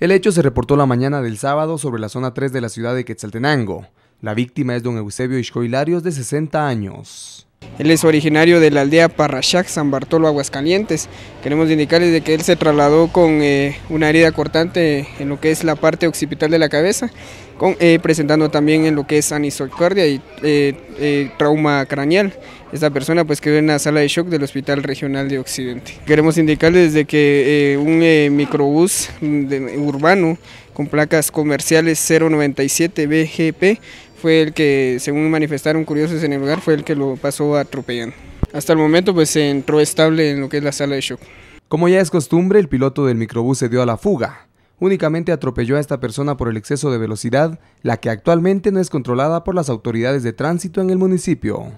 El hecho se reportó la mañana del sábado sobre la zona 3 de la ciudad de Quetzaltenango. La víctima es don Eusebio Iscoilarios, de 60 años. Él es originario de la aldea Parrachac, San Bartolo, Aguascalientes. Queremos indicarles de que él se trasladó con eh, una herida cortante en lo que es la parte occipital de la cabeza, eh, presentando también en lo que es anisocardia y eh, trauma craneal. Esta persona pues quedó en la sala de shock del Hospital Regional de Occidente. Queremos indicarles de que un microbús urbano con placas comerciales 097 BGP fue el que, según manifestaron curiosos en el lugar, fue el que lo pasó atropellando. Hasta el momento pues se entró estable en lo que es la sala de shock. Como ya es costumbre, el piloto del microbús se dio a la fuga. Únicamente atropelló a esta persona por el exceso de velocidad, la que actualmente no es controlada por las autoridades de tránsito en el municipio.